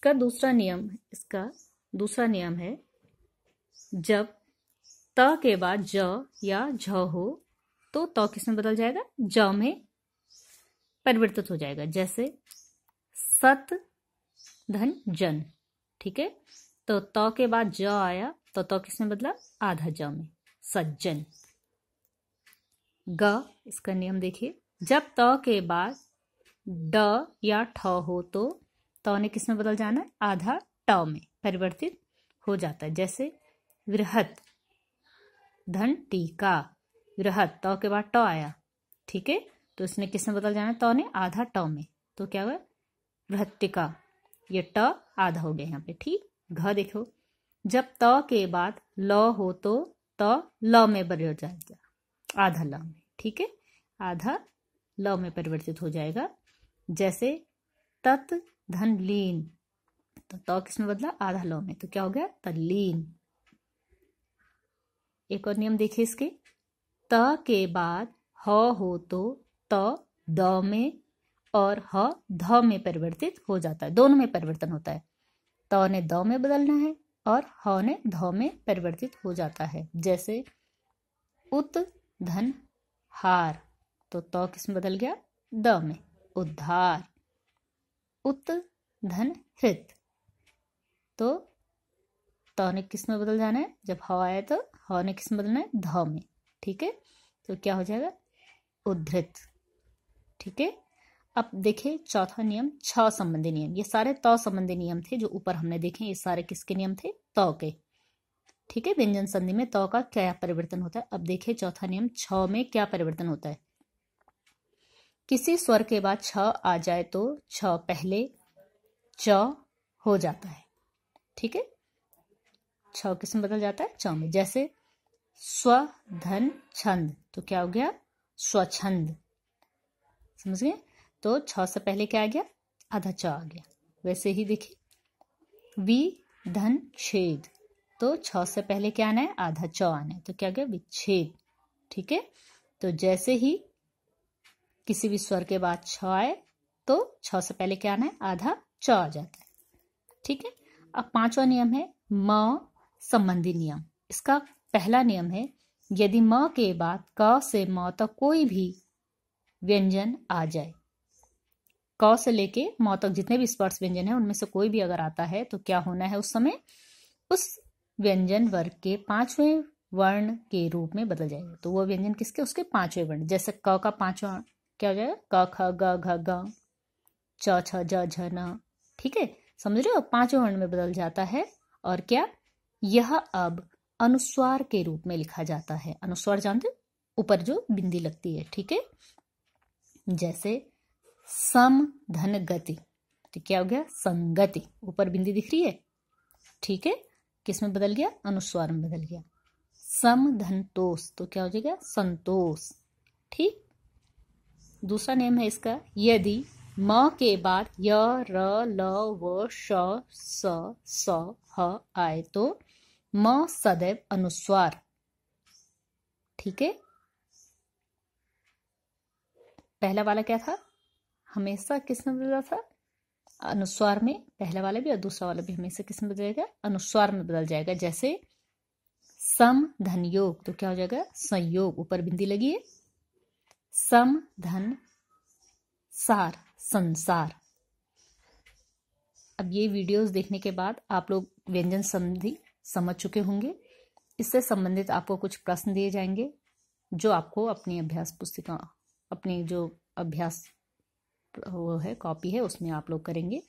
इसका दूसरा नियम इसका दूसरा नियम है जब त के बाद ज या झ हो तो त किसमें बदल जाएगा ज में परिवर्तित हो जाएगा जैसे सत धन जन ठीक है तो त के बाद ज आया तो त किसमें बदला आधा ज में सज्जन ग इसका नियम देखिए जब त के बाद ड या ठ हो तो तो ने किस में बदल जाना है आधा ट में परिवर्तित हो जाता है जैसे वृहत धन टीका वृहत तो के बाद ट आया ठीक है तो इसने किस में बदल जाना है तो ने आधा ट में तो क्या हुआ टिका ये ट आधा हो गया यहाँ पे ठीक घ देखो जब त तो के बाद ल हो तो त तो ल में परिवर्तित जाएगा आधा ल में ठीक है आधा ल में परिवर्तित हो जाएगा जैसे तत् धन लीन तो तो किसमें बदला आधा लो में तो क्या हो गया तलीन एक और नियम देखिए इसके त के बाद ह हो तो त द में और ह ध में परिवर्तित हो जाता है दोनों में परिवर्तन होता है त ने द में बदलना है और ह ने ध में परिवर्तित हो जाता है जैसे उत धन हार तो त किस बदल गया द में उद्धार उत धन हृत तो त ने किस में बदल जाना है जब हवा आए तो हवा ने किस में बदलना है ध में ठीक है तो क्या हो जाएगा उद्धृत ठीक है अब देखे चौथा नियम छ संबंधी नियम ये सारे तौ संबंधी नियम थे जो ऊपर हमने देखे ये सारे किसके नियम थे तौ के ठीक है व्यंजन संधि में तौ का क्या परिवर्तन होता है अब देखे चौथा नियम छ में क्या परिवर्तन होता है किसी स्वर के बाद छ आ जाए तो छ पहले च हो जाता है ठीक है छ किस में बदल जाता है च में जैसे स्व धन छंद तो क्या हो गया स्वछंद समझ गए तो छ से पहले क्या आ गया आधा च आ गया वैसे ही देखिए वी धन छेद तो छ से पहले क्या आना है आधा च आना है तो क्या गया विच्छेद ठीक है तो जैसे ही किसी भी स्वर के बाद छ आए तो छ से पहले क्या आना है आधा च आ जाता है ठीक है अब पांचवा नियम है म संबंधी नियम इसका पहला नियम है यदि म के बाद क से म तक कोई भी व्यंजन आ जाए क से लेके म तक जितने भी स्पर्श व्यंजन है उनमें से कोई भी अगर आता है तो क्या होना है उस समय उस व्यंजन वर्ग के पांचवें वर्ण के रूप में बदल जाएगा तो वह व्यंजन किसके उसके पांचवें वर्ण जैसे क का पांचवा क्या गया का खा गा ग च छ ज झ न ठीक है समझ रहे हो पांचों वर्ण में बदल जाता है और क्या यह अब अनुस्वार के रूप में लिखा जाता है अनुस्वार जानते ऊपर जो बिंदी लगती है ठीक है जैसे सम धन गति तो क्या हो गया संगति ऊपर बिंदी दिख रही है ठीक है किस में बदल गया अनुस्वार में बदल गया सम धन तोष तो क्या हो जाएगा संतोष ठीक दूसरा नेम है इसका यदि म के बाद य र ल व श स स ह आए तो म सदैव अनुस्वार ठीक है पहला वाला क्या था हमेशा किसमें बदला था अनुस्वार में पहला वाला भी और दूसरा वाला भी हमेशा किस में जाएगा अनुस्वार में बदल जाएगा जैसे सम धन योग तो क्या हो जाएगा संयोग ऊपर बिंदी लगी है सम धन सार संसार अब ये वीडियोस देखने के बाद आप लोग व्यंजन संधि समझ चुके होंगे इससे संबंधित आपको कुछ प्रश्न दिए जाएंगे जो आपको अपनी अभ्यास पुस्तिका अपनी जो अभ्यास वो है कॉपी है उसमें आप लोग करेंगे